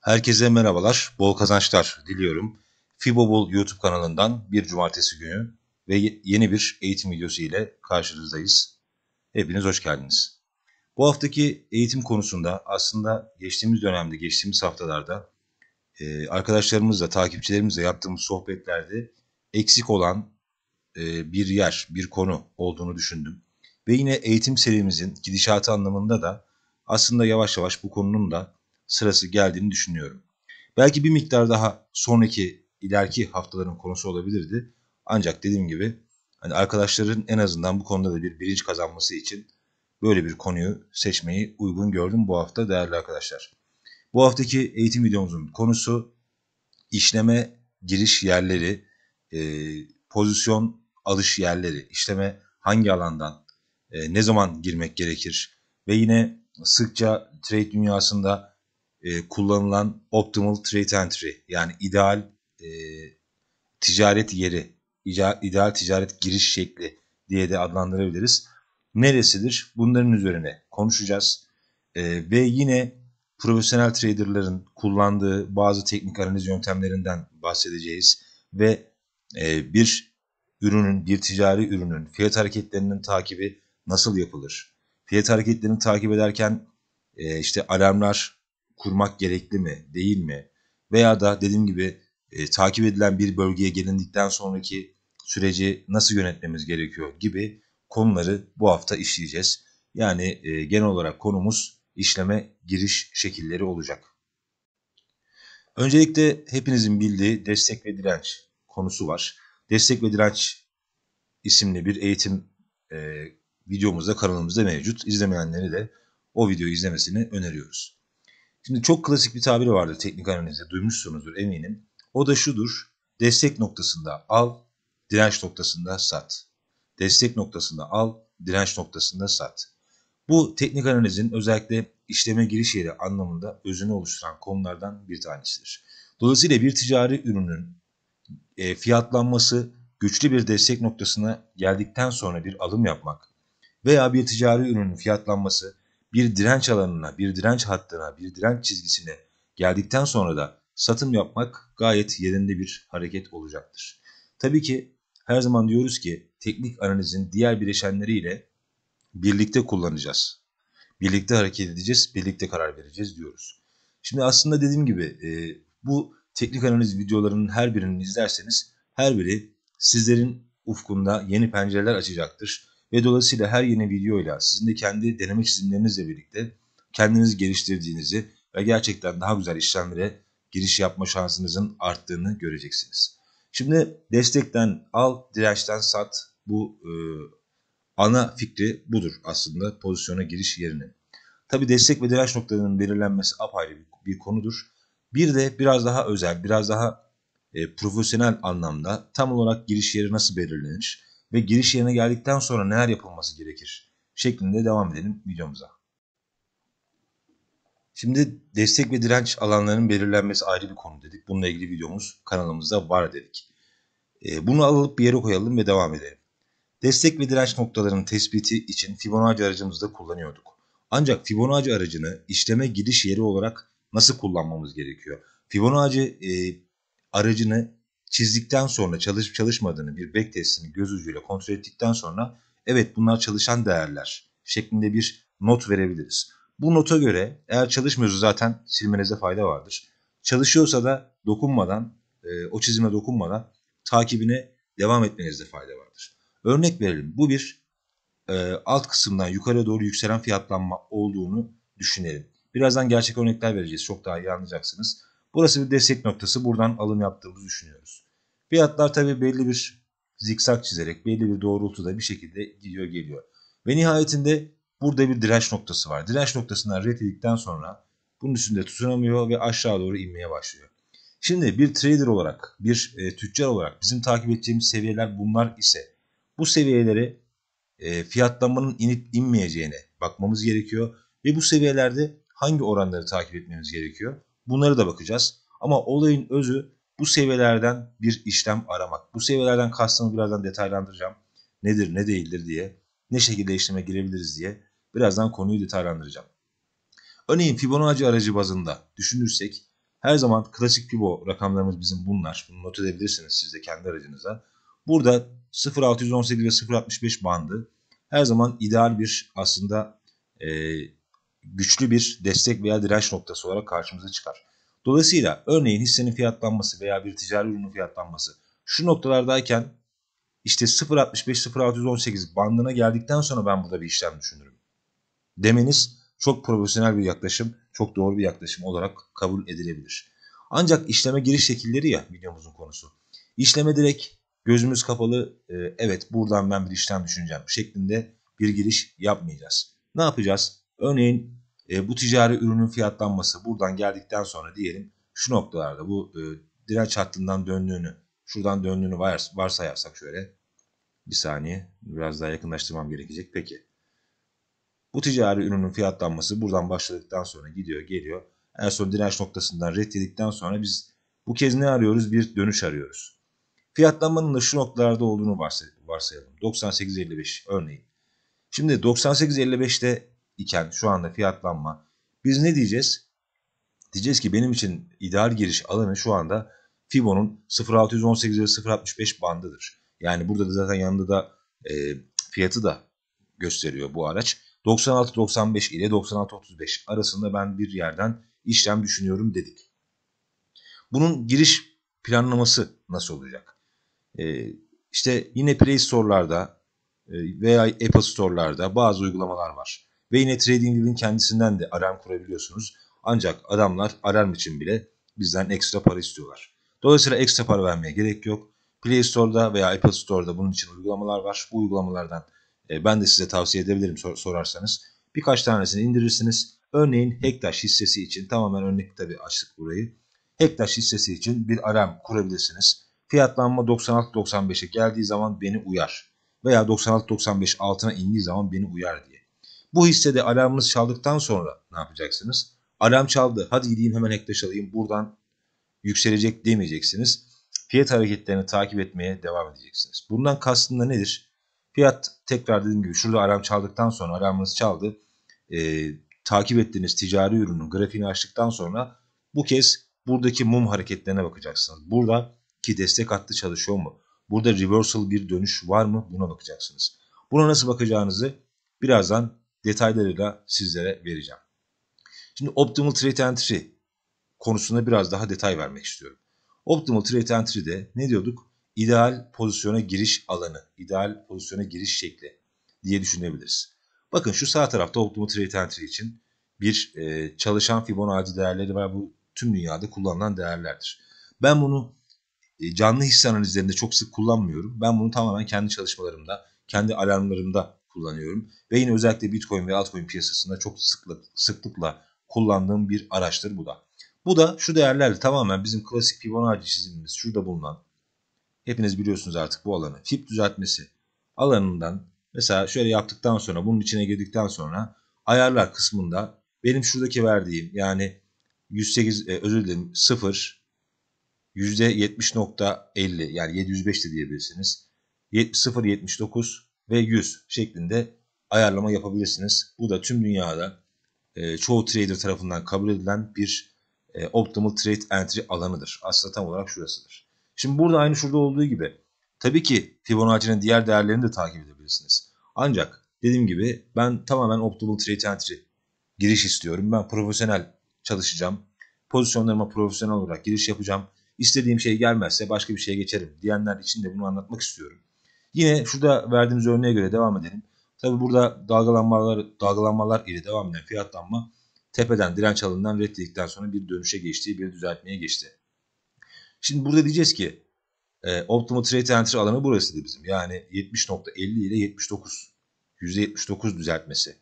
Herkese merhabalar, bol kazançlar diliyorum. Fibobol YouTube kanalından bir cumartesi günü ve yeni bir eğitim videosu ile karşınızdayız. Hepiniz hoş geldiniz. Bu haftaki eğitim konusunda aslında geçtiğimiz dönemde, geçtiğimiz haftalarda e, arkadaşlarımızla, takipçilerimizle yaptığımız sohbetlerde eksik olan e, bir yer, bir konu olduğunu düşündüm. Ve yine eğitim serimizin gidişatı anlamında da aslında yavaş yavaş bu konunun da sırası geldiğini düşünüyorum. Belki bir miktar daha sonraki ileriki haftaların konusu olabilirdi. Ancak dediğim gibi hani arkadaşların en azından bu konuda da bir bilinç kazanması için böyle bir konuyu seçmeyi uygun gördüm bu hafta değerli arkadaşlar. Bu haftaki eğitim videomuzun konusu işleme giriş yerleri, e, pozisyon alış yerleri, işleme hangi alandan, e, ne zaman girmek gerekir ve yine sıkça trade dünyasında e, kullanılan optimal trade entry yani ideal e, ticaret yeri, ideal ticaret giriş şekli diye de adlandırabiliriz. Neresidir? Bunların üzerine konuşacağız. E, ve yine profesyonel traderların kullandığı bazı teknik analiz yöntemlerinden bahsedeceğiz. Ve e, bir ürünün, bir ticari ürünün fiyat hareketlerinin takibi nasıl yapılır? Fiyat hareketlerini takip ederken e, işte alarmlar kurmak gerekli mi, değil mi? Veya da dediğim gibi e, takip edilen bir bölgeye gelindikten sonraki süreci nasıl yönetmemiz gerekiyor gibi konuları bu hafta işleyeceğiz. Yani e, genel olarak konumuz işleme giriş şekilleri olacak. Öncelikle hepinizin bildiği destek ve direnç konusu var. Destek ve direnç isimli bir eğitim e, videomuzda kanalımızda mevcut. İzlemeyenleri de o videoyu izlemesini öneriyoruz. Şimdi çok klasik bir tabiri vardır teknik analizde duymuşsunuzdur eminim. O da şudur. Destek noktasında al, direnç noktasında sat. Destek noktasında al, direnç noktasında sat. Bu teknik analizin özellikle işleme giriş yeri anlamında özünü oluşturan konulardan bir tanesidir. Dolayısıyla bir ticari ürünün e, fiyatlanması güçlü bir destek noktasına geldikten sonra bir alım yapmak veya bir ticari ürünün fiyatlanması bir direnç alanına, bir direnç hattına, bir direnç çizgisine geldikten sonra da satım yapmak gayet yerinde bir hareket olacaktır. Tabii ki her zaman diyoruz ki teknik analizin diğer bileşenleriyle birlikte kullanacağız. Birlikte hareket edeceğiz, birlikte karar vereceğiz diyoruz. Şimdi aslında dediğim gibi e, bu teknik analiz videolarının her birini izlerseniz her biri sizlerin ufkunda yeni pencereler açacaktır. Ve dolayısıyla her yeni videoyla sizin de kendi deneme çizimlerinizle birlikte kendiniz geliştirdiğinizi ve gerçekten daha güzel işlemlere giriş yapma şansınızın arttığını göreceksiniz. Şimdi destekten al, dirençten sat bu e, ana fikri budur aslında pozisyona giriş yerine. Tabi destek ve direnç noktalarının belirlenmesi apayrı bir, bir konudur. Bir de biraz daha özel, biraz daha e, profesyonel anlamda tam olarak giriş yeri nasıl belirlenir? ve giriş yerine geldikten sonra neler yapılması gerekir şeklinde devam edelim videomuza. Şimdi destek ve direnç alanlarının belirlenmesi ayrı bir konu dedik. Bununla ilgili videomuz kanalımızda var dedik. Ee, bunu alıp bir yere koyalım ve devam edelim. Destek ve direnç noktalarının tespiti için Fibonacci aracımızı da kullanıyorduk. Ancak Fibonacci aracını işleme giriş yeri olarak nasıl kullanmamız gerekiyor? Fibonacci e, aracını çizdikten sonra çalışıp çalışmadığını bir back testini göz ucuyla kontrol ettikten sonra evet bunlar çalışan değerler şeklinde bir not verebiliriz. Bu nota göre eğer çalışmıyorsa zaten silmenize fayda vardır. Çalışıyorsa da dokunmadan, e, o çizime dokunmadan takibine devam etmenizde fayda vardır. Örnek verelim. Bu bir e, alt kısımdan yukarı doğru yükselen fiyatlanma olduğunu düşünelim. Birazdan gerçek örnekler vereceğiz. Çok daha iyi anlayacaksınız. Burası bir destek noktası. Buradan alım yaptığımızı düşünüyoruz. Fiyatlar tabi belli bir zikzak çizerek belli bir doğrultuda bir şekilde gidiyor geliyor. Ve nihayetinde burada bir direnç noktası var. Direnç noktasından retedikten sonra bunun üstünde tutunamıyor ve aşağı doğru inmeye başlıyor. Şimdi bir trader olarak, bir e, tüccar olarak bizim takip edeceğimiz seviyeler bunlar ise bu seviyelere e, fiyatlanmanın inip inmeyeceğine bakmamız gerekiyor ve bu seviyelerde hangi oranları takip etmemiz gerekiyor? Bunları da bakacağız. Ama olayın özü bu seviyelerden bir işlem aramak. Bu seviyelerden kastımı birazdan detaylandıracağım. Nedir ne değildir diye. Ne şekilde işleme girebiliriz diye. Birazdan konuyu detaylandıracağım. Örneğin Fibonacci aracı bazında düşünürsek her zaman klasik Fibo rakamlarımız bizim bunlar. Bunu not edebilirsiniz siz de kendi aracınıza. Burada 0.618 ve 0.65 bandı her zaman ideal bir aslında e, güçlü bir destek veya direnç noktası olarak karşımıza çıkar. Dolayısıyla örneğin hissenin fiyatlanması veya bir ticari ürünün fiyatlanması şu noktalardayken işte 0.65-0.618 bandına geldikten sonra ben burada bir işlem düşünürüm. Demeniz çok profesyonel bir yaklaşım, çok doğru bir yaklaşım olarak kabul edilebilir. Ancak işleme giriş şekilleri ya videomuzun konusu. İşleme direkt gözümüz kapalı e, evet buradan ben bir işlem düşüneceğim şeklinde bir giriş yapmayacağız. Ne yapacağız? Örneğin e, bu ticari ürünün fiyatlanması buradan geldikten sonra diyelim şu noktalarda bu e, direnç hattından döndüğünü, şuradan döndüğünü var, varsayarsak şöyle bir saniye biraz daha yakınlaştırmam gerekecek. Peki bu ticari ürünün fiyatlanması buradan başladıktan sonra gidiyor geliyor. En son direnç noktasından ret sonra biz bu kez ne arıyoruz? Bir dönüş arıyoruz. Fiyatlanmanın da şu noktalarda olduğunu varsayalım. 98.55 örneğin. Şimdi 98.55'te iken şu anda fiyatlanma biz ne diyeceğiz? Diyeceğiz ki benim için ideal giriş alanı şu anda Fibo'nun 0.618 ve 0.65 bandıdır. Yani burada da zaten yanında da e, fiyatı da gösteriyor bu araç. 96.95 ile 96.35 arasında ben bir yerden işlem düşünüyorum dedik. Bunun giriş planlaması nasıl olacak? Ee, işte yine Play Store'larda e, veya Apple Store'larda bazı uygulamalar var. Ve yine TradingView'in kendisinden de alarm kurabiliyorsunuz. Ancak adamlar alarm için bile bizden ekstra para istiyorlar. Dolayısıyla ekstra para vermeye gerek yok. Play Store'da veya Apple Store'da bunun için uygulamalar var. Bu uygulamalardan e, ben de size tavsiye edebilirim sor sorarsanız. Birkaç tanesini indirirsiniz. Örneğin Hektaş hissesi için tamamen örnek tabi açtık burayı. Hektaş hissesi için bir alarm kurabilirsiniz. Fiyatlanma 96.95'e geldiği zaman beni uyar veya 96.95 altına indiği zaman beni uyar diye. Bu hissede alarmımız çaldıktan sonra ne yapacaksınız? Alarm çaldı hadi gideyim hemen hackdash alayım buradan yükselecek demeyeceksiniz. Fiyat hareketlerini takip etmeye devam edeceksiniz. Bundan kastında nedir? Fiyat tekrar dediğim gibi şurada alarm çaldıktan sonra alarmınız çaldı. E, takip ettiğiniz ticari ürünün grafiğini açtıktan sonra bu kez buradaki mum hareketlerine bakacaksınız. Burada ki destek hattı çalışıyor mu? Burada reversal bir dönüş var mı? Buna bakacaksınız. Buna nasıl bakacağınızı birazdan detaylarıyla sizlere vereceğim. Şimdi optimal trade entry konusunda biraz daha detay vermek istiyorum. Optimal trade entry'de ne diyorduk? İdeal pozisyona giriş alanı, ideal pozisyona giriş şekli diye düşünebiliriz. Bakın şu sağ tarafta optimal trade entry için bir e, çalışan Fibonacci değerleri var. Bu tüm dünyada kullanılan değerlerdir. Ben bunu e, canlı hisse analizlerinde çok sık kullanmıyorum. Ben bunu tamamen kendi çalışmalarımda, kendi alarmlarımda kullanıyorum. Ve yine özellikle Bitcoin ve altcoin piyasasında çok sıklık, sıklıkla kullandığım bir araçtır bu da. Bu da şu değerlerle tamamen bizim klasik Fibonacci çizimimiz şurada bulunan hepiniz biliyorsunuz artık bu alanı tip düzeltmesi alanından mesela şöyle yaptıktan sonra bunun içine girdikten sonra ayarlar kısmında benim şuradaki verdiğim yani 108 e, özür dilerim 0 %70.50 yani 705 de diyebilirsiniz. 0.79 ve 100 şeklinde ayarlama yapabilirsiniz. Bu da tüm dünyada e, çoğu trader tarafından kabul edilen bir e, optimal trade entry alanıdır. Aslında tam olarak şurasıdır. Şimdi burada aynı şurada olduğu gibi tabii ki Fibonacci'nin diğer değerlerini de takip edebilirsiniz. Ancak dediğim gibi ben tamamen optimal trade entry giriş istiyorum. Ben profesyonel çalışacağım. Pozisyonlarıma profesyonel olarak giriş yapacağım. İstediğim şey gelmezse başka bir şeye geçerim diyenler için de bunu anlatmak istiyorum. Yine şurada verdiğimiz örneğe göre devam edelim. Tabi burada dalgalanmalar, dalgalanmalar ile devam eden fiyatlanma tepeden direnç alından reddedikten sonra bir dönüşe geçti, bir düzeltmeye geçti. Şimdi burada diyeceğiz ki e, optimal trade entry alanı burasıydı bizim. Yani 70.50 ile 79. %79 düzeltmesi.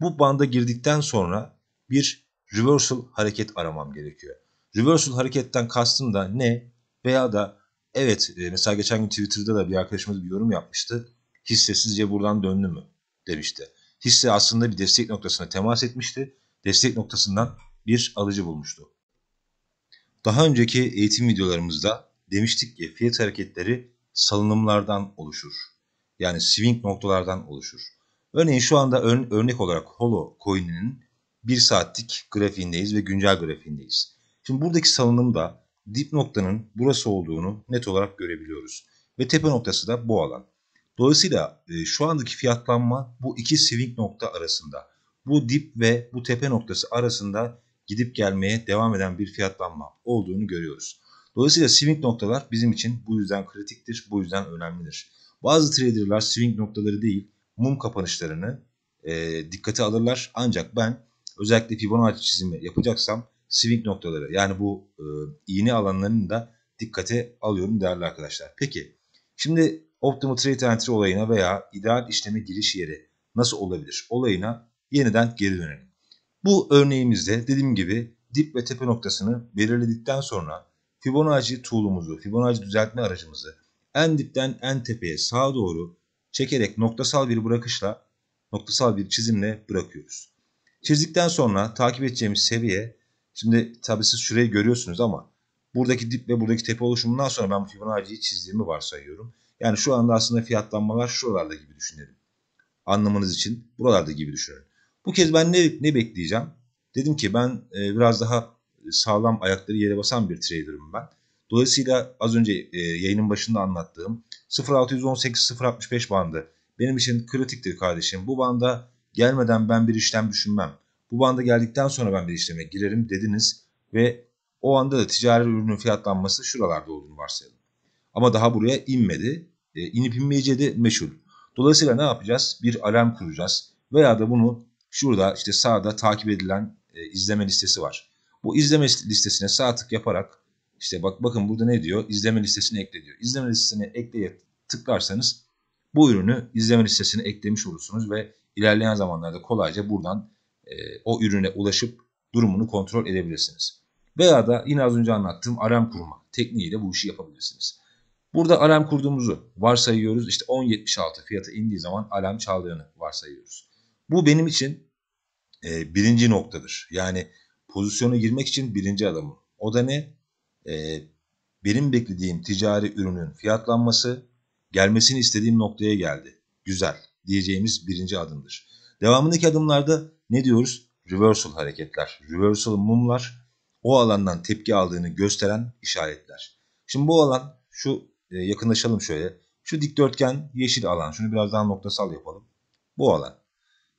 Bu banda girdikten sonra bir reversal hareket aramam gerekiyor. Reversal hareketten kastım da ne veya da Evet e, mesela geçen gün Twitter'da da bir arkadaşımız bir yorum yapmıştı. Hisse sizce buradan döndü mü demişti. Hisse aslında bir destek noktasına temas etmişti. Destek noktasından bir alıcı bulmuştu. Daha önceki eğitim videolarımızda demiştik ki fiyat hareketleri salınımlardan oluşur. Yani swing noktalardan oluşur. Örneğin şu anda ör örnek olarak Holo coin'inin 1 saatlik grafiğindeyiz ve güncel grafiğindeyiz. Şimdi buradaki salınım da dip noktanın burası olduğunu net olarak görebiliyoruz. Ve tepe noktası da bu alan. Dolayısıyla e, şu andaki fiyatlanma bu iki swing nokta arasında. Bu dip ve bu tepe noktası arasında gidip gelmeye devam eden bir fiyatlanma olduğunu görüyoruz. Dolayısıyla swing noktalar bizim için bu yüzden kritiktir, bu yüzden önemlidir. Bazı traderlar swing noktaları değil, mum kapanışlarını e, dikkate alırlar. Ancak ben özellikle Fibonacci çizimi yapacaksam swing noktaları yani bu e, iğne alanlarını da dikkate alıyorum değerli arkadaşlar. Peki şimdi optimal trade entry olayına veya ideal işleme giriş yeri nasıl olabilir olayına yeniden geri dönelim. Bu örneğimizde dediğim gibi dip ve tepe noktasını belirledikten sonra Fibonacci tool'umuzu, Fibonacci düzeltme aracımızı en dipten en tepeye sağa doğru çekerek noktasal bir bırakışla, noktasal bir çizimle bırakıyoruz. Çizdikten sonra takip edeceğimiz seviye Şimdi tabii siz şurayı görüyorsunuz ama buradaki dip ve buradaki tepe oluşumundan sonra ben bu Fibonacci'yi çizdiğimi varsayıyorum. Yani şu anda aslında fiyatlanmalar şuralarda gibi düşünelim. Anlamanız için buralarda gibi düşünelim. Bu kez ben ne, ne bekleyeceğim? Dedim ki ben e, biraz daha sağlam ayakları yere basan bir traderim ben. Dolayısıyla az önce e, yayının başında anlattığım 0618-065 bandı benim için kritiktir kardeşim. Bu banda gelmeden ben bir işlem düşünmem bu banda geldikten sonra ben bir işleme girerim dediniz ve o anda da ticari ürünün fiyatlanması şuralarda olduğunu varsayalım. Ama daha buraya inmedi. E, inip inmeyeceği de meşhur. Dolayısıyla ne yapacağız? Bir alarm kuracağız. Veya da bunu şurada işte sağda takip edilen e, izleme listesi var. Bu izleme listesine sağ tık yaparak işte bak bakın burada ne diyor? İzleme listesini ekle diyor. İzleme listesini ekleye tıklarsanız bu ürünü izleme listesine eklemiş olursunuz ve ilerleyen zamanlarda kolayca buradan e, o ürüne ulaşıp durumunu kontrol edebilirsiniz. Veya da yine az önce anlattığım alarm kurma tekniğiyle bu işi yapabilirsiniz. Burada alarm kurduğumuzu varsayıyoruz. İşte 10.76 fiyatı indiği zaman alarm çaldığını varsayıyoruz. Bu benim için e, birinci noktadır. Yani pozisyona girmek için birinci adımım. O da ne? E, benim beklediğim ticari ürünün fiyatlanması gelmesini istediğim noktaya geldi. Güzel diyeceğimiz birinci adımdır. Devamındaki adımlarda ne diyoruz? Reversal hareketler, reversal mumlar o alandan tepki aldığını gösteren işaretler. Şimdi bu alan şu e, yakınlaşalım şöyle. Şu dikdörtgen yeşil alan. Şunu biraz daha noktasal yapalım. Bu alan.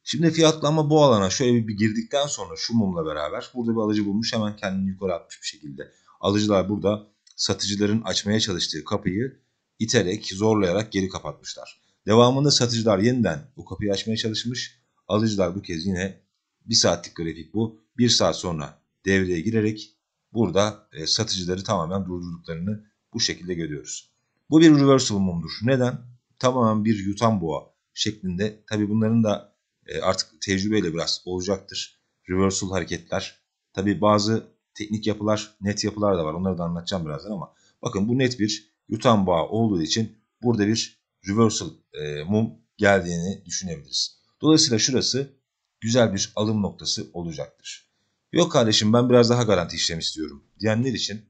Şimdi fiyatlama bu alana şöyle bir girdikten sonra şu mumla beraber burada bir alıcı bulmuş hemen kendini yukarı atmış bir şekilde. Alıcılar burada satıcıların açmaya çalıştığı kapıyı iterek zorlayarak geri kapatmışlar. Devamında satıcılar yeniden o kapıyı açmaya çalışmış Alıcılar bu kez yine bir saatlik grafik bu. Bir saat sonra devreye girerek burada e, satıcıları tamamen durdurduklarını bu şekilde görüyoruz. Bu bir reversal mumdur. Neden? Tamamen bir yutan boğa şeklinde. Tabi bunların da e, artık tecrübeyle biraz olacaktır. Reversal hareketler. Tabi bazı teknik yapılar, net yapılar da var. Onları da anlatacağım birazdan ama bakın bu net bir yutan boğa olduğu için burada bir reversal e, mum geldiğini düşünebiliriz. Dolayısıyla şurası güzel bir alım noktası olacaktır. Yok kardeşim ben biraz daha garanti işlem istiyorum diyenler için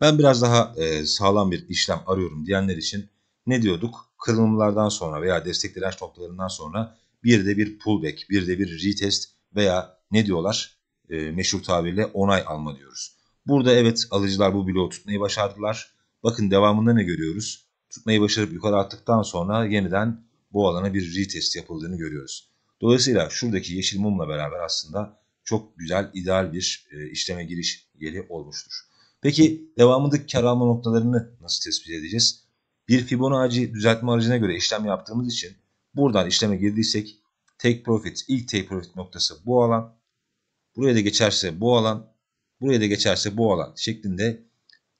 ben biraz daha e, sağlam bir işlem arıyorum diyenler için ne diyorduk? Kırılımlardan sonra veya destek direnç noktalarından sonra bir de bir pullback, bir de bir retest veya ne diyorlar? E, meşhur tabirle onay alma diyoruz. Burada evet alıcılar bu bloğu tutmayı başardılar. Bakın devamında ne görüyoruz? Tutmayı başarıp yukarı attıktan sonra yeniden bu alana bir retest yapıldığını görüyoruz. Dolayısıyla şuradaki yeşil mumla beraber aslında çok güzel, ideal bir e, işleme giriş yeri olmuştur. Peki devamındaki kar alma noktalarını nasıl tespit edeceğiz? Bir Fibonacci düzeltme aracına göre işlem yaptığımız için buradan işleme girdiysek take profit, ilk take profit noktası bu alan. Buraya da geçerse bu alan, buraya da geçerse bu alan şeklinde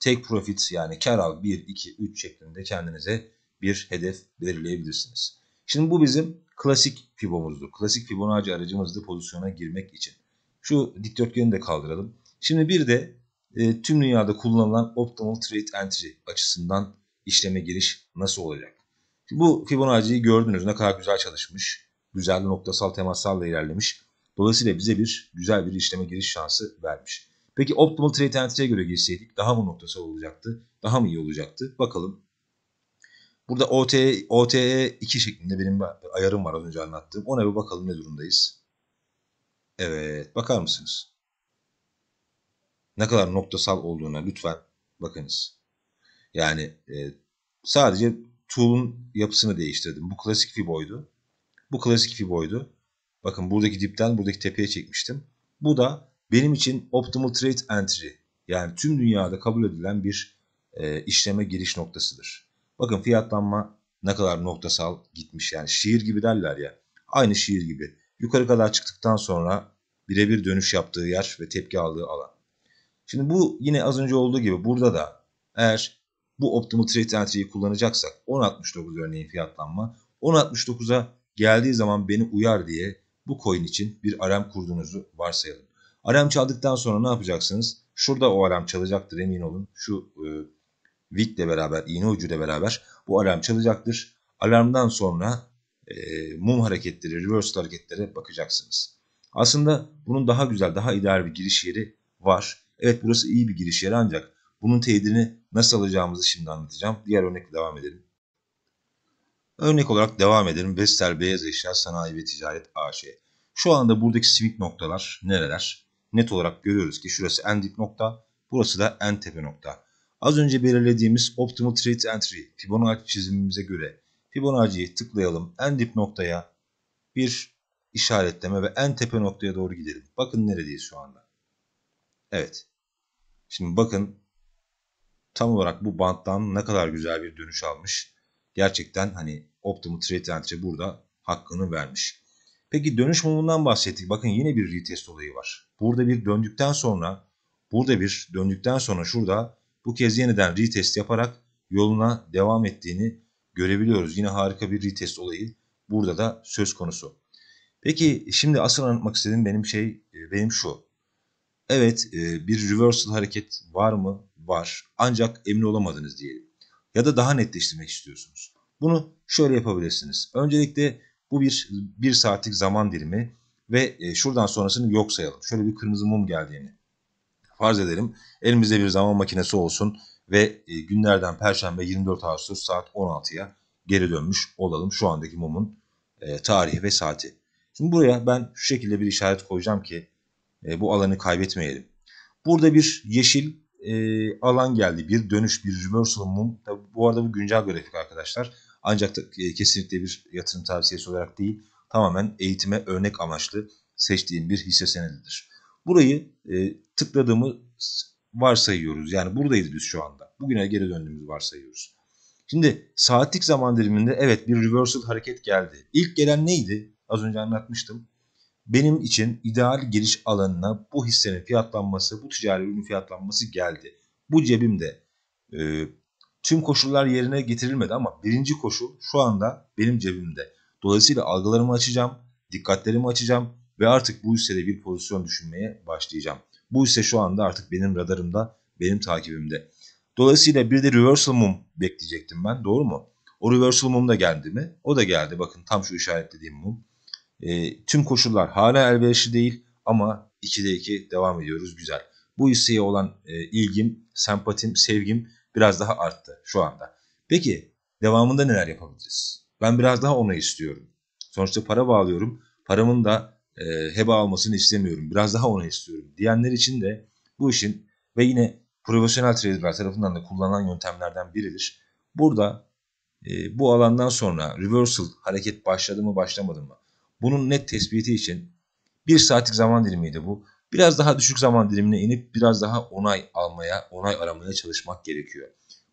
take profit yani kar al 1, 2, 3 şeklinde kendinize bir hedef belirleyebilirsiniz. Şimdi bu bizim klasik fibomuzdu. Klasik Fibonacci aracımızdı pozisyona girmek için. Şu dikdörtgeni de kaldıralım. Şimdi bir de e, tüm dünyada kullanılan optimal trade entry açısından işleme giriş nasıl olacak? Şimdi bu Fibonacci'yi gördünüz ne kadar güzel çalışmış. Güzel noktasal temaslarla ilerlemiş. Dolayısıyla bize bir güzel bir işleme giriş şansı vermiş. Peki optimal trade entry'e göre girseydik daha mı noktasal olacaktı? Daha mı iyi olacaktı? Bakalım Burada OTE, OTE 2 şeklinde benim ayarım var az önce anlattığım. Ona bir bakalım ne durumdayız. Evet bakar mısınız? Ne kadar noktasal olduğuna lütfen bakınız. Yani e, sadece tool'un yapısını değiştirdim. Bu klasik Fibo'ydu. Bu klasik Fibo'ydu. Bakın buradaki dipten buradaki tepeye çekmiştim. Bu da benim için optimal trade entry yani tüm dünyada kabul edilen bir e, işleme giriş noktasıdır. Bakın fiyatlanma ne kadar noktasal gitmiş yani şiir gibi derler ya. Aynı şiir gibi. Yukarı kadar çıktıktan sonra birebir dönüş yaptığı yer ve tepki aldığı alan. Şimdi bu yine az önce olduğu gibi burada da eğer bu optimal trade entry'yi kullanacaksak 10.69 örneğin fiyatlanma 10.69'a geldiği zaman beni uyar diye bu coin için bir alarm kurduğunuzu varsayalım. Alarm çaldıktan sonra ne yapacaksınız? Şurada o alarm çalacaktır emin olun. Şu e, Wick'le beraber, iğne ucuyla beraber bu alarm çalacaktır. Alarmdan sonra e, mum hareketleri, reverse hareketlere bakacaksınız. Aslında bunun daha güzel, daha ideal bir giriş yeri var. Evet burası iyi bir giriş yeri ancak bunun teyidini nasıl alacağımızı şimdi anlatacağım. Diğer örnekle devam edelim. Örnek olarak devam edelim. Vestel Beyaz Eşya Sanayi ve Ticaret AŞ. Şu anda buradaki sivik noktalar nereler? Net olarak görüyoruz ki şurası en dip nokta, burası da en tepe nokta. Az önce belirlediğimiz optimal trade entry Fibonacci çizimimize göre Fibonacci'yi tıklayalım. En dip noktaya bir işaretleme ve en tepe noktaya doğru gidelim. Bakın neredeyiz şu anda. Evet. Şimdi bakın tam olarak bu banttan ne kadar güzel bir dönüş almış. Gerçekten hani optimal trade entry burada hakkını vermiş. Peki dönüş mumundan bahsettik. Bakın yine bir retest olayı var. Burada bir döndükten sonra burada bir döndükten sonra şurada bu kez yeniden retest yaparak yoluna devam ettiğini görebiliyoruz. Yine harika bir retest olayı burada da söz konusu. Peki şimdi asıl anlatmak istediğim benim şey e, benim şu. Evet e, bir reversal hareket var mı? Var. Ancak emin olamadınız diyelim. Ya da daha netleştirmek istiyorsunuz. Bunu şöyle yapabilirsiniz. Öncelikle bu bir, bir saatlik zaman dilimi ve e, şuradan sonrasını yok sayalım. Şöyle bir kırmızı mum geldiğini farz edelim elimizde bir zaman makinesi olsun ve e, günlerden Perşembe 24 Ağustos saat 16'ya geri dönmüş olalım şu andaki mumun e, tarihi ve saati. Şimdi buraya ben şu şekilde bir işaret koyacağım ki e, bu alanı kaybetmeyelim. Burada bir yeşil alan geldi. Bir dönüş, bir reversal mum. bu arada bu güncel grafik arkadaşlar. Ancak da, kesinlikle bir yatırım tavsiyesi olarak değil. Tamamen eğitime örnek amaçlı seçtiğim bir hisse senedidir. Burayı e, tıkladığımı varsayıyoruz. Yani buradayız biz şu anda. Bugüne geri döndüğümüzü varsayıyoruz. Şimdi saatlik zaman diliminde evet bir reversal hareket geldi. İlk gelen neydi? Az önce anlatmıştım. Benim için ideal giriş alanına bu hissenin fiyatlanması, bu ticari ürün fiyatlanması geldi. Bu cebimde e, tüm koşullar yerine getirilmedi ama birinci koşul şu anda benim cebimde. Dolayısıyla algılarımı açacağım, dikkatlerimi açacağım, ve artık bu hissede bir pozisyon düşünmeye başlayacağım. Bu hisse şu anda artık benim radarımda, benim takibimde. Dolayısıyla bir de reversal mum bekleyecektim ben doğru mu? O reversal mum da geldi mi? O da geldi bakın tam şu işaretlediğim mum. E, tüm koşullar hala elverişli değil ama 2'de 2 devam ediyoruz güzel. Bu hisseye olan e, ilgim, sempatim, sevgim biraz daha arttı şu anda. Peki devamında neler yapabiliriz? Ben biraz daha onu istiyorum. Sonuçta para bağlıyorum. Paramın da e, heba almasını istemiyorum. Biraz daha ona istiyorum diyenler için de bu işin ve yine profesyonel traderlar tarafından da kullanılan yöntemlerden biridir. Burada e, bu alandan sonra reversal hareket başladı mı başlamadı mı? Bunun net tespiti için bir saatlik zaman dilimiydi bu. Biraz daha düşük zaman dilimine inip biraz daha onay almaya, onay aramaya çalışmak gerekiyor.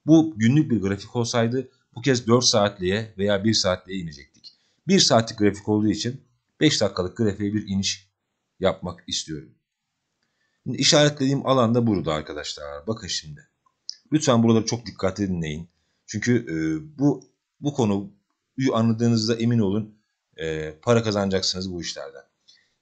Bu günlük bir grafik olsaydı bu kez 4 saatliğe veya 1 saatliğe inecektik. 1 saatlik grafik olduğu için 5 dakikalık grafiğe bir iniş yapmak istiyorum. Şimdi işaretlediğim alan da burada arkadaşlar. Bakın şimdi. Lütfen buraları çok dikkatli dinleyin. Çünkü e, bu bu konu anladığınızda emin olun e, para kazanacaksınız bu işlerden.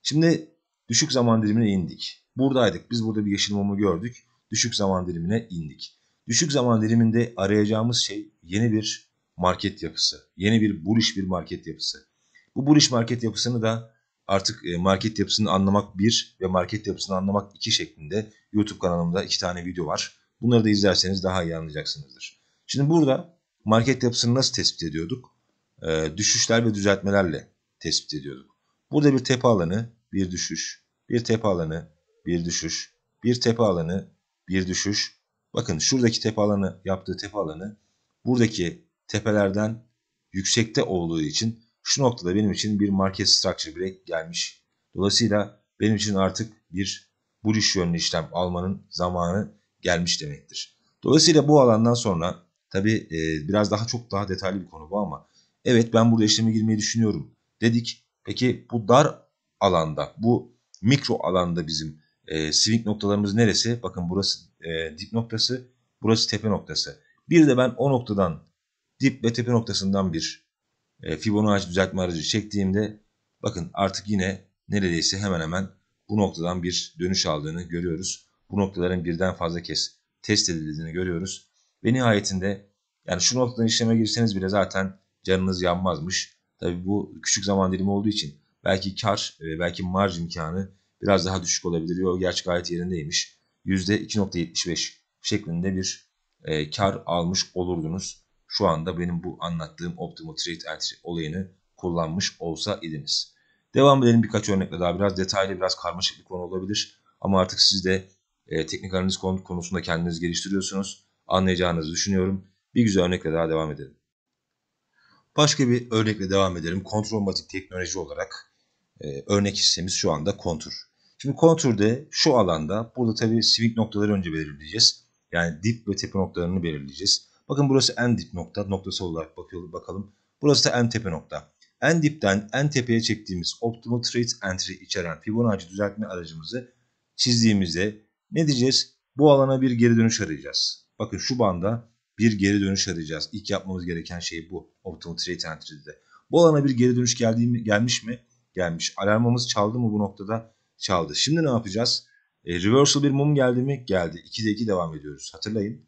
Şimdi düşük zaman dilimine indik. Buradaydık. Biz burada bir yeşil mumu gördük. Düşük zaman dilimine indik. Düşük zaman diliminde arayacağımız şey yeni bir market yapısı. Yeni bir bullish bir market yapısı. Bu bullish market yapısını da artık e, market yapısını anlamak bir ve market yapısını anlamak iki şeklinde YouTube kanalımda iki tane video var. Bunları da izlerseniz daha iyi anlayacaksınızdır. Şimdi burada market yapısını nasıl tespit ediyorduk? Ee, düşüşler ve düzeltmelerle tespit ediyorduk. Burada bir tepe alanı, bir düşüş, bir tepe alanı, bir düşüş, bir tepe alanı, bir düşüş. Bakın şuradaki tepe alanı yaptığı tepe alanı buradaki tepelerden yüksekte olduğu için şu noktada benim için bir market structure break gelmiş. Dolayısıyla benim için artık bir bullish yönlü işlem almanın zamanı gelmiş demektir. Dolayısıyla bu alandan sonra tabi e, biraz daha çok daha detaylı bir konu bu ama evet ben burada işleme girmeyi düşünüyorum dedik. Peki bu dar alanda bu mikro alanda bizim e, swing noktalarımız neresi? Bakın burası e, dip noktası burası tepe noktası. Bir de ben o noktadan dip ve tepe noktasından bir e, Fibonacci düzeltme aracı çektiğimde bakın artık yine neredeyse hemen hemen bu noktadan bir dönüş aldığını görüyoruz. Bu noktaların birden fazla kez test edildiğini görüyoruz. Ve nihayetinde yani şu noktadan işleme girseniz bile zaten canınız yanmazmış. Tabi bu küçük zaman dilimi olduğu için belki kar, ve belki marj imkanı biraz daha düşük olabilir. Yo, gerçi gayet yerindeymiş. %2.75 şeklinde bir e, kar almış olurdunuz şu anda benim bu anlattığım optimal trade entry olayını kullanmış olsa idiniz. Devam edelim birkaç örnekle daha biraz detaylı biraz karmaşık bir konu olabilir. Ama artık siz de e, teknik analiz konusunda kendiniz geliştiriyorsunuz. Anlayacağınızı düşünüyorum. Bir güzel örnekle daha devam edelim. Başka bir örnekle devam edelim. Kontrolmatik teknoloji olarak e, örnek hissemiz şu anda kontur. Şimdi kontürde şu alanda burada tabii swing noktaları önce belirleyeceğiz. Yani dip ve tepe noktalarını belirleyeceğiz. Bakın burası en dip nokta. Noktası olarak bakıyorum, bakalım. Burası da en tepe nokta. En dipten en tepeye çektiğimiz optimal trade entry içeren Fibonacci düzeltme aracımızı çizdiğimizde ne diyeceğiz? Bu alana bir geri dönüş arayacağız. Bakın şu banda bir geri dönüş arayacağız. İlk yapmamız gereken şey bu. Optimal trade entry'de. Bu alana bir geri dönüş geldi mi, gelmiş mi? Gelmiş. Alarmımız çaldı mı bu noktada? Çaldı. Şimdi ne yapacağız? E, reversal bir mum geldi mi? Geldi. 2'de 2 devam ediyoruz. Hatırlayın.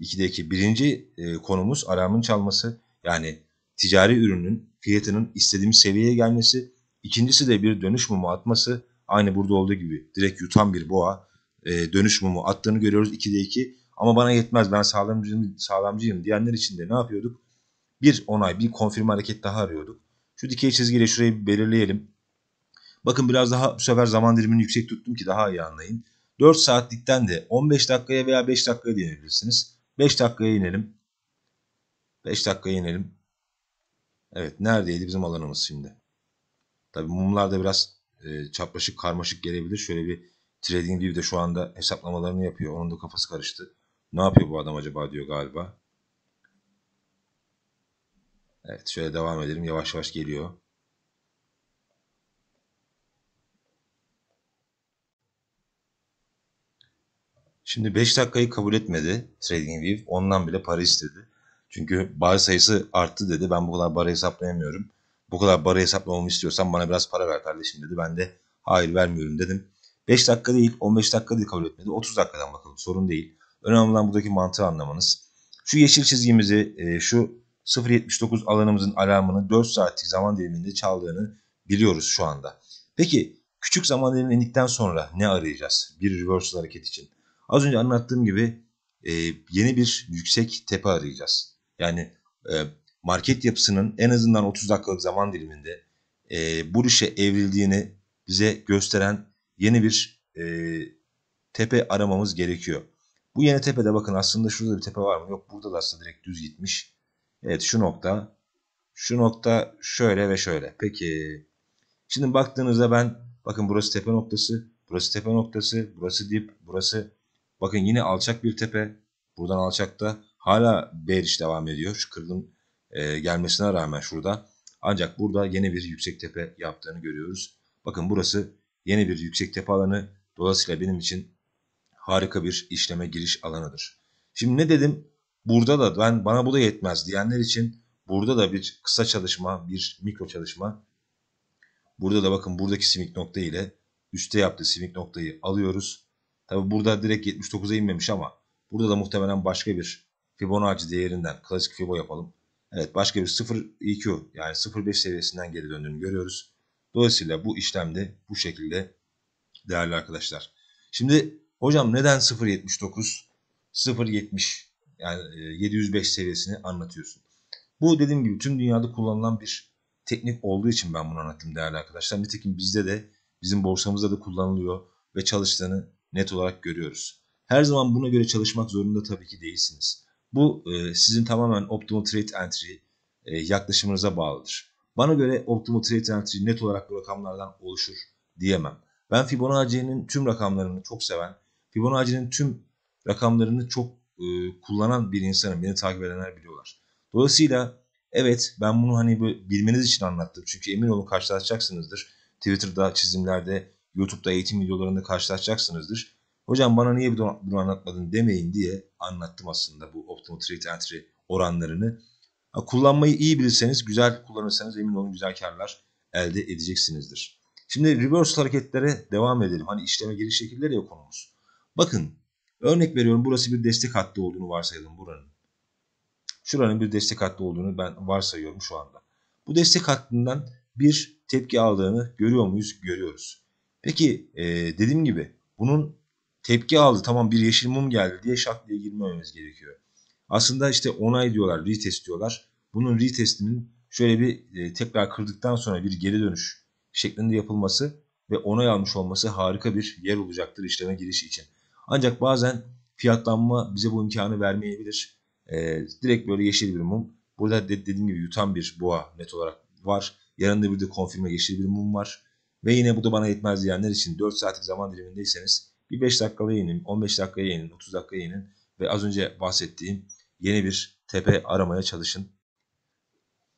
2'deki birinci e, konumuz alarmın çalması yani ticari ürünün fiyatının istediğimiz seviyeye gelmesi. İkincisi de bir dönüş mumu atması. Aynı burada olduğu gibi direkt yutan bir boğa e, dönüş mumu attığını görüyoruz 2'de 2. Ama bana yetmez ben sağlamcıyım, sağlamcıyım diyenler için de ne yapıyorduk? Bir onay, bir konfirme hareket daha arıyorduk. Şu dikey çizgiyle şurayı bir belirleyelim. Bakın biraz daha bu sefer zaman dilimini yüksek tuttum ki daha iyi anlayın. 4 saatlikten de 15 dakikaya veya 5 dakikaya diyebilirsiniz. 5 dakikaya inelim. 5 dakikaya inelim. Evet neredeydi bizim alanımız şimdi? Tabi mumlar da biraz e, çapraşık karmaşık gelebilir. Şöyle bir trading view de şu anda hesaplamalarını yapıyor. Onun da kafası karıştı. Ne yapıyor bu adam acaba diyor galiba. Evet şöyle devam edelim. Yavaş yavaş geliyor. Şimdi 5 dakikayı kabul etmedi TradingView. Ondan bile para istedi. Çünkü bar sayısı arttı dedi. Ben bu kadar bara hesaplayamıyorum. Bu kadar bara hesaplamamı istiyorsan bana biraz para ver kardeşim dedi. Ben de hayır vermiyorum dedim. 5 dakika değil 15 dakika değil kabul etmedi. 30 dakikadan bakalım sorun değil. Önemli olan buradaki mantığı anlamanız. Şu yeşil çizgimizi e, şu 0.79 alanımızın alarmını 4 saatlik zaman diliminde çaldığını biliyoruz şu anda. Peki küçük zaman dilimi indikten sonra ne arayacağız? Bir reversal hareket için. Az önce anlattığım gibi e, yeni bir yüksek tepe arayacağız. Yani e, market yapısının en azından 30 dakikalık zaman diliminde e, bu işe evrildiğini bize gösteren yeni bir e, tepe aramamız gerekiyor. Bu yeni tepede bakın aslında şurada bir tepe var mı? Yok burada da aslında direkt düz gitmiş. Evet şu nokta şu nokta şöyle ve şöyle. Peki şimdi baktığınızda ben bakın burası tepe noktası, burası tepe noktası, burası dip, burası Bakın yine alçak bir tepe. Buradan alçakta hala bearish devam ediyor. Şu kırılım e, gelmesine rağmen şurada. Ancak burada yeni bir yüksek tepe yaptığını görüyoruz. Bakın burası yeni bir yüksek tepe alanı. Dolayısıyla benim için harika bir işleme giriş alanıdır. Şimdi ne dedim? Burada da ben bana bu da yetmez diyenler için burada da bir kısa çalışma, bir mikro çalışma. Burada da bakın buradaki simik nokta ile üstte yaptığı simik noktayı alıyoruz. Tabi burada direkt 79'a inmemiş ama burada da muhtemelen başka bir Fibonacci değerinden klasik Fibo yapalım. Evet başka bir 0.2 EQ yani 0.5 seviyesinden geri döndüğünü görüyoruz. Dolayısıyla bu işlemde bu şekilde değerli arkadaşlar. Şimdi hocam neden 0.79 0.70 yani 705 e, seviyesini anlatıyorsun. Bu dediğim gibi tüm dünyada kullanılan bir teknik olduğu için ben bunu anlattım değerli arkadaşlar. Nitekim bizde de bizim borsamızda da kullanılıyor ve çalıştığını net olarak görüyoruz. Her zaman buna göre çalışmak zorunda tabii ki değilsiniz. Bu e, sizin tamamen optimal trade entry e, yaklaşımınıza bağlıdır. Bana göre optimal trade entry net olarak bu rakamlardan oluşur diyemem. Ben Fibonacci'nin tüm rakamlarını çok seven, Fibonacci'nin tüm rakamlarını çok e, kullanan bir insanım. Beni takip edenler biliyorlar. Dolayısıyla evet ben bunu hani bilmeniz için anlattım. Çünkü emin olun karşılaşacaksınızdır. Twitter'da, çizimlerde, YouTube'da eğitim videolarında karşılaşacaksınızdır. Hocam bana niye bunu anlatmadın demeyin diye anlattım aslında bu optimal trade entry oranlarını. Kullanmayı iyi bilirseniz, güzel kullanırsanız emin olun güzel karlar elde edeceksinizdir. Şimdi reverse hareketlere devam edelim. Hani işleme giriş şekilleri ya konumuz. Bakın örnek veriyorum burası bir destek hattı olduğunu varsayalım buranın. Şuranın bir destek hattı olduğunu ben varsayıyorum şu anda. Bu destek hattından bir tepki aldığını görüyor muyuz? Görüyoruz. Peki e, dediğim gibi bunun tepki aldı tamam bir yeşil mum geldi diye şak diye girmememiz gerekiyor. Aslında işte onay diyorlar, retest diyorlar. Bunun retestinin şöyle bir e, tekrar kırdıktan sonra bir geri dönüş şeklinde yapılması ve onay almış olması harika bir yer olacaktır işleme girişi için. Ancak bazen fiyatlanma bize bu imkanı vermeyebilir. E, direkt böyle yeşil bir mum. Burada de, dediğim gibi yutan bir boğa net olarak var. Yanında bir de konfirme yeşil bir mum var. Ve yine bu da bana yetmez diyenler için 4 saatlik zaman dilimindeyseniz bir 5 dakikalı yayının, 15 dakika yayının, 30 dakika yayının ve az önce bahsettiğim yeni bir tepe aramaya çalışın.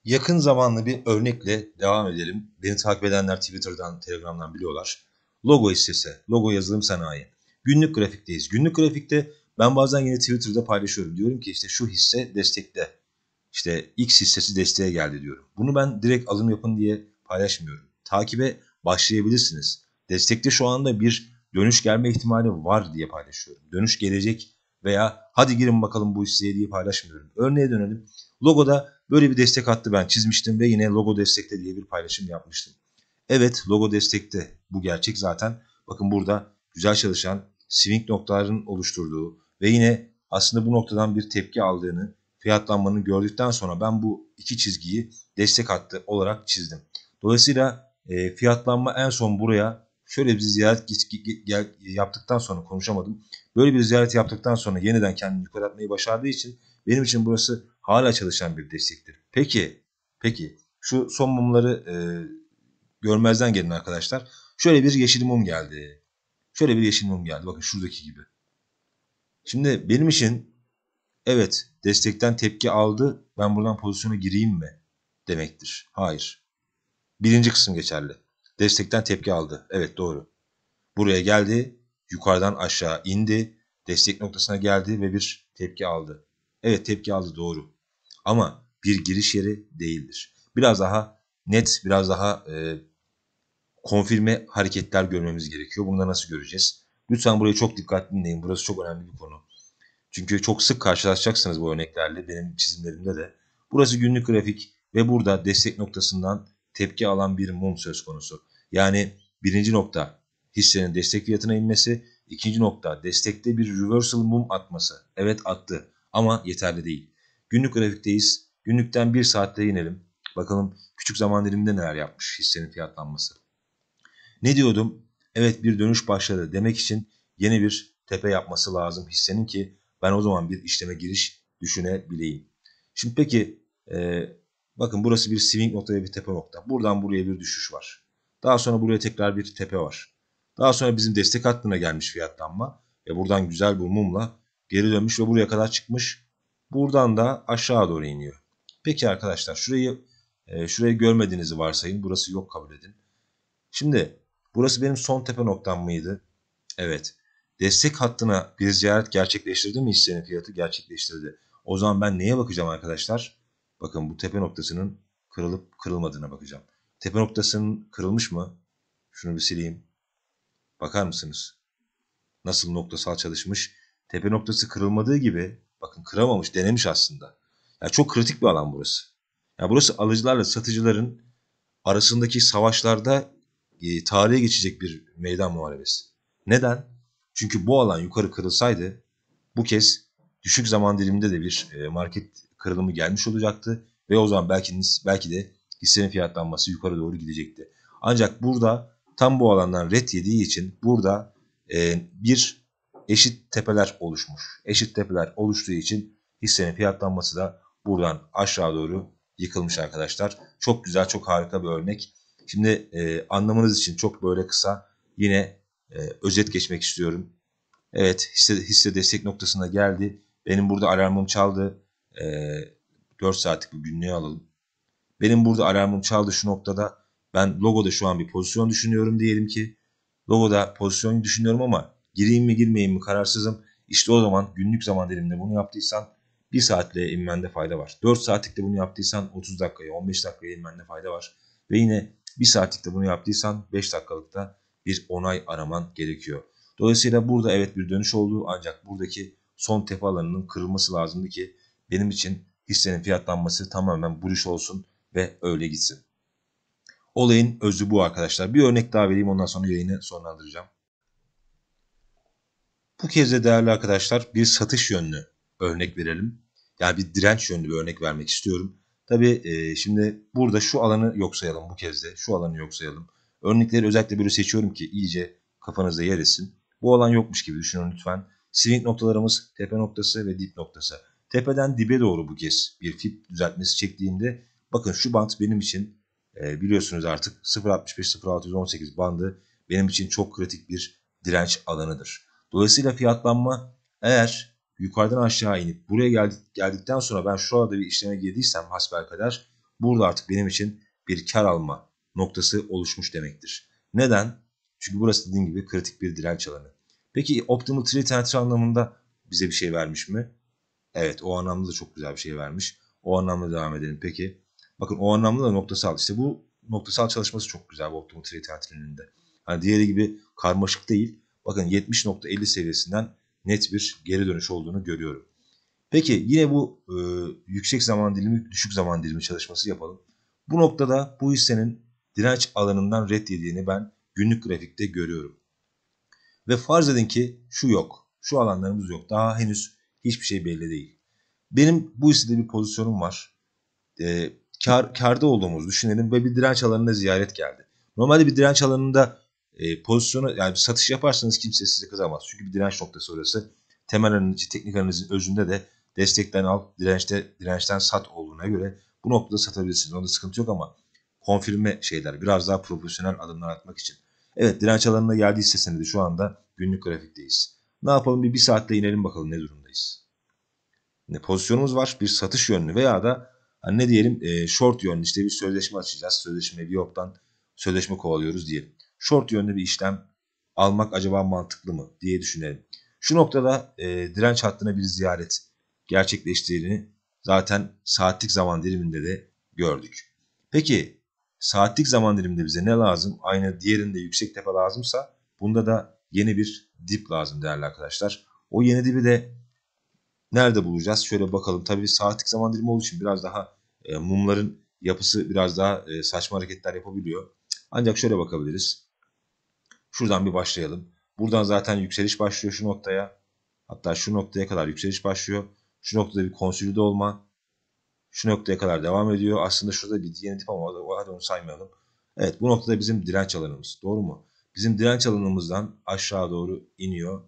Yakın zamanlı bir örnekle devam edelim. Beni takip edenler Twitter'dan, Telegram'dan biliyorlar. Logo hissesi, logo yazılım sanayi. Günlük grafikteyiz. Günlük grafikte ben bazen yine Twitter'da paylaşıyorum. Diyorum ki işte şu hisse destekte. İşte X hissesi desteğe geldi diyorum. Bunu ben direkt alım yapın diye paylaşmıyorum. Takibe başlayabilirsiniz. Destekte şu anda bir dönüş gelme ihtimali var diye paylaşıyorum. Dönüş gelecek veya hadi girin bakalım bu hisseye diye paylaşmıyorum. Örneğe dönelim. Logoda böyle bir destek hattı ben çizmiştim ve yine logo destekte diye bir paylaşım yapmıştım. Evet logo destekte bu gerçek zaten. Bakın burada güzel çalışan swing noktaların oluşturduğu ve yine aslında bu noktadan bir tepki aldığını fiyatlanmanın gördükten sonra ben bu iki çizgiyi destek hattı olarak çizdim. Dolayısıyla e, fiyatlanma en son buraya şöyle bir ziyaret yaptıktan sonra konuşamadım. Böyle bir ziyaret yaptıktan sonra yeniden kendini yukarı atmayı başardığı için benim için burası hala çalışan bir destektir. Peki, peki şu son mumları e, görmezden gelin arkadaşlar. Şöyle bir yeşil mum geldi. Şöyle bir yeşil mum geldi. Bakın şuradaki gibi. Şimdi benim için evet destekten tepki aldı. Ben buradan pozisyona gireyim mi? Demektir. Hayır. Birinci kısım geçerli. Destekten tepki aldı. Evet doğru. Buraya geldi, yukarıdan aşağı indi, destek noktasına geldi ve bir tepki aldı. Evet tepki aldı doğru. Ama bir giriş yeri değildir. Biraz daha net, biraz daha e, konfirme hareketler görmemiz gerekiyor. Bunları nasıl göreceğiz? Lütfen burayı çok dikkatli dinleyin. Burası çok önemli bir konu. Çünkü çok sık karşılaşacaksınız bu örneklerle benim çizimlerimde de. Burası günlük grafik ve burada destek noktasından tepki alan bir mum söz konusu. Yani birinci nokta hissenin destek fiyatına inmesi, ikinci nokta destekte bir reversal mum atması. Evet attı ama yeterli değil. Günlük grafikteyiz. Günlükten bir saatte inelim. Bakalım küçük zaman diliminde neler yapmış hissenin fiyatlanması. Ne diyordum? Evet bir dönüş başladı demek için yeni bir tepe yapması lazım hissenin ki ben o zaman bir işleme giriş düşünebileyim. Şimdi peki e, Bakın burası bir swing nokta ve bir tepe nokta. Buradan buraya bir düşüş var. Daha sonra buraya tekrar bir tepe var. Daha sonra bizim destek hattına gelmiş fiyatlanma ve buradan güzel bir mumla geri dönmüş ve buraya kadar çıkmış. Buradan da aşağı doğru iniyor. Peki arkadaşlar şurayı e, şurayı görmediğinizi varsayın. Burası yok kabul edin. Şimdi burası benim son tepe noktam mıydı? Evet. Destek hattına bir ziyaret gerçekleştirdi mi hissenin fiyatı? Gerçekleştirdi. O zaman ben neye bakacağım arkadaşlar? Bakın bu tepe noktasının kırılıp kırılmadığına bakacağım. Tepe noktasının kırılmış mı? Şunu bir sileyim. Bakar mısınız? Nasıl noktasal çalışmış? Tepe noktası kırılmadığı gibi bakın kıramamış, denemiş aslında. Ya yani çok kritik bir alan burası. Ya yani burası alıcılarla satıcıların arasındaki savaşlarda e, tarihe geçecek bir meydan muharebesi. Neden? Çünkü bu alan yukarı kırılsaydı bu kez düşük zaman diliminde de bir e, market kırılımı gelmiş olacaktı ve o zaman belki belki de hissenin fiyatlanması yukarı doğru gidecekti. Ancak burada tam bu alandan red yediği için burada e, bir eşit tepeler oluşmuş. Eşit tepeler oluştuğu için hissenin fiyatlanması da buradan aşağı doğru yıkılmış arkadaşlar. Çok güzel, çok harika bir örnek. Şimdi e, anlamanız için çok böyle kısa yine e, özet geçmek istiyorum. Evet hisse, hisse destek noktasına geldi. Benim burada alarmım çaldı e, ee, 4 saatlik bir günlüğe alalım. Benim burada alarmım çaldı şu noktada. Ben logoda şu an bir pozisyon düşünüyorum diyelim ki. Logoda pozisyon düşünüyorum ama gireyim mi girmeyeyim mi kararsızım. İşte o zaman günlük zaman diliminde bunu yaptıysan 1 saatle inmende fayda var. 4 saatlikte bunu yaptıysan 30 dakikaya 15 dakikaya inmende fayda var. Ve yine 1 saatlikte bunu yaptıysan 5 dakikalıkta bir onay araman gerekiyor. Dolayısıyla burada evet bir dönüş oldu ancak buradaki son tepe alanının kırılması lazımdı ki benim için hissenin fiyatlanması tamamen buluş olsun ve öyle gitsin. Olayın özü bu arkadaşlar. Bir örnek daha vereyim ondan sonra yayını sonlandıracağım. Bu kez de değerli arkadaşlar bir satış yönlü örnek verelim. Yani bir direnç yönlü bir örnek vermek istiyorum. Tabi e, şimdi burada şu alanı yok sayalım bu kez de. Şu alanı yok sayalım. Örnekleri özellikle böyle seçiyorum ki iyice kafanızda yer etsin. Bu alan yokmuş gibi düşünün lütfen. Swing noktalarımız tepe noktası ve dip noktası. Tepeden dibe doğru bu kez bir fib düzeltmesi çektiğimde bakın şu bant benim için e, biliyorsunuz artık 0.65-0.618 bandı benim için çok kritik bir direnç alanıdır. Dolayısıyla fiyatlanma eğer yukarıdan aşağı inip buraya geldik, geldikten sonra ben şurada bir işleme girdiysem kadar burada artık benim için bir kar alma noktası oluşmuş demektir. Neden? Çünkü burası dediğim gibi kritik bir direnç alanı. Peki Optimal Trade anlamında bize bir şey vermiş mi? Evet o anlamda da çok güzel bir şey vermiş. O anlamda devam edelim peki. Bakın o anlamda da noktasal. İşte bu noktasal çalışması çok güzel bu Optimal Trade Hatrin'inde. Hani diğeri gibi karmaşık değil. Bakın 70.50 seviyesinden net bir geri dönüş olduğunu görüyorum. Peki yine bu e, yüksek zaman dilimi, düşük zaman dilimi çalışması yapalım. Bu noktada bu hissenin direnç alanından red yediğini ben günlük grafikte görüyorum. Ve farz edin ki şu yok. Şu alanlarımız yok. Daha henüz Hiçbir şey belli değil. Benim bu hissede bir pozisyonum var. E, ee, kar, karda olduğumuzu düşünelim ve bir direnç alanına ziyaret geldi. Normalde bir direnç alanında e, pozisyonu yani bir satış yaparsanız kimse size kızamaz. Çünkü bir direnç noktası orası. Temel analizi, teknik analizin özünde de destekten al, dirençte dirençten sat olduğuna göre bu noktada satabilirsiniz. Onda sıkıntı yok ama konfirme şeyler biraz daha profesyonel adımlar atmak için. Evet direnç alanına geldi hissesinde şu anda günlük grafikteyiz. Ne yapalım bir, bir saatte inelim bakalım ne durum durumdayız. Ne pozisyonumuz var bir satış yönlü veya da hani ne diyelim e, short yönlü işte bir sözleşme açacağız. Sözleşme bir Viyop'tan sözleşme kovalıyoruz diyelim. Short yönlü bir işlem almak acaba mantıklı mı diye düşünelim. Şu noktada e, direnç hattına bir ziyaret gerçekleştiğini zaten saatlik zaman diliminde de gördük. Peki saatlik zaman diliminde bize ne lazım? Aynı diğerinde yüksek tepe lazımsa bunda da yeni bir dip lazım değerli arkadaşlar. O yeni dibi de Nerede bulacağız? Şöyle bakalım. Tabii saatlik zaman dilimi olduğu için biraz daha e, mumların yapısı biraz daha e, saçma hareketler yapabiliyor. Ancak şöyle bakabiliriz. Şuradan bir başlayalım. Buradan zaten yükseliş başlıyor şu noktaya. Hatta şu noktaya kadar yükseliş başlıyor. Şu noktada bir konsolide olma. Şu noktaya kadar devam ediyor. Aslında şurada bir yeni tip ama hadi onu saymayalım. Evet bu noktada bizim direnç alanımız. Doğru mu? Bizim direnç alanımızdan aşağı doğru iniyor.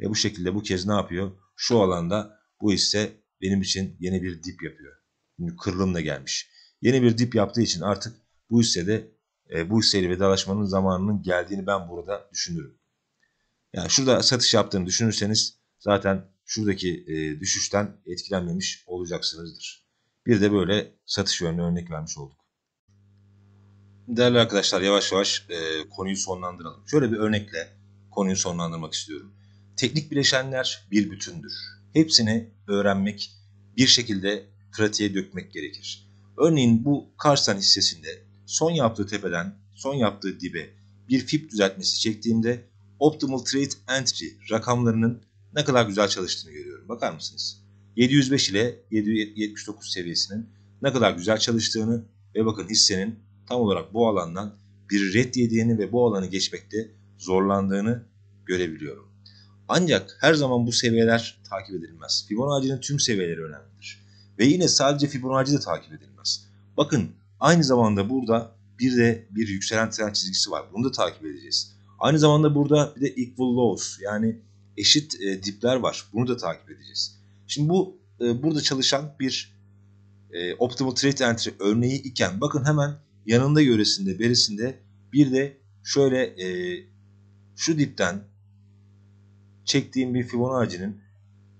Ve bu şekilde bu kez ne yapıyor? şu alanda bu hisse benim için yeni bir dip yapıyor. Şimdi kırılımla gelmiş. Yeni bir dip yaptığı için artık bu hissede e, bu hisseyle vedalaşmanın zamanının geldiğini ben burada düşünürüm. Yani şurada satış yaptığını düşünürseniz zaten şuradaki e, düşüşten etkilenmemiş olacaksınızdır. Bir de böyle satış yönlü örnek vermiş olduk. Değerli arkadaşlar yavaş yavaş e, konuyu sonlandıralım. Şöyle bir örnekle konuyu sonlandırmak istiyorum. Teknik bileşenler bir bütündür. Hepsini öğrenmek, bir şekilde pratiğe dökmek gerekir. Örneğin bu Karsan hissesinde son yaptığı tepeden son yaptığı dibe bir fib düzeltmesi çektiğimde optimal trade entry rakamlarının ne kadar güzel çalıştığını görüyorum. Bakar mısınız? 705 ile 779 seviyesinin ne kadar güzel çalıştığını ve bakın hissenin tam olarak bu alandan bir red yediğini ve bu alanı geçmekte zorlandığını görebiliyorum. Ancak her zaman bu seviyeler takip edilmez. Fibonacci'nin tüm seviyeleri önemlidir. Ve yine sadece Fibonacci de takip edilmez. Bakın aynı zamanda burada bir de bir yükselen tren çizgisi var. Bunu da takip edeceğiz. Aynı zamanda burada bir de equal lows yani eşit e, dipler var. Bunu da takip edeceğiz. Şimdi bu e, burada çalışan bir e, optimal trade entry örneği iken bakın hemen yanında yöresinde berisinde bir de şöyle e, şu dipten çektiğim bir Fibonacci'nin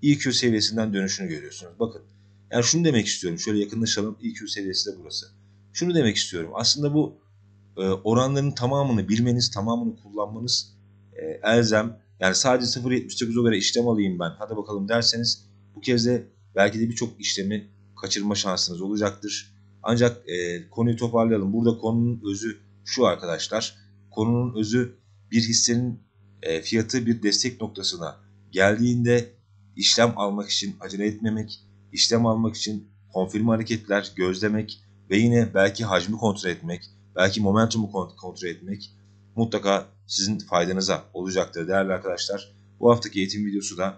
EQ seviyesinden dönüşünü görüyorsunuz. Bakın yani şunu demek istiyorum. Şöyle yakınlaşalım. EQ seviyesi de burası. Şunu demek istiyorum. Aslında bu e, oranların tamamını bilmeniz, tamamını kullanmanız e, elzem. Yani sadece 0.79 o göre işlem alayım ben. Hadi bakalım derseniz bu kez de belki de birçok işlemi kaçırma şansınız olacaktır. Ancak e, konuyu toparlayalım. Burada konunun özü şu arkadaşlar. Konunun özü bir hissenin e, fiyatı bir destek noktasına geldiğinde işlem almak için acele etmemek, işlem almak için konfirme hareketler gözlemek ve yine belki hacmi kontrol etmek, belki momentumu kontrol etmek mutlaka sizin faydanıza olacaktır değerli arkadaşlar. Bu haftaki eğitim videosu da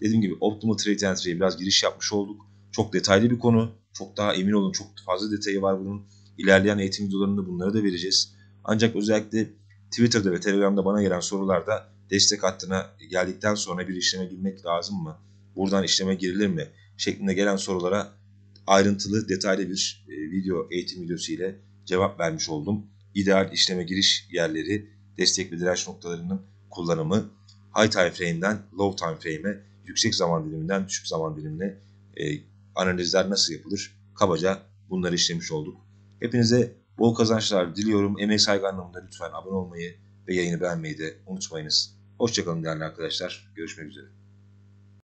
dediğim gibi Optimal Trade Entry'ye biraz giriş yapmış olduk. Çok detaylı bir konu. Çok daha emin olun çok fazla detayı var bunun. İlerleyen eğitim videolarında bunları da vereceğiz. Ancak özellikle Twitter'da ve Telegram'da bana gelen sorularda destek hattına geldikten sonra bir işleme girmek lazım mı? Buradan işleme girilir mi? Şeklinde gelen sorulara ayrıntılı detaylı bir e, video eğitim videosu ile cevap vermiş oldum. İdeal işleme giriş yerleri, destek ve direnç noktalarının kullanımı, high time frame'den low time frame'e, yüksek zaman diliminden düşük zaman dilimine e, analizler nasıl yapılır? Kabaca bunları işlemiş olduk. Hepinize Bol kazançlar diliyorum. Emek saygı anlamında lütfen abone olmayı ve yayını beğenmeyi de unutmayınız. Hoşçakalın değerli arkadaşlar. Görüşmek üzere.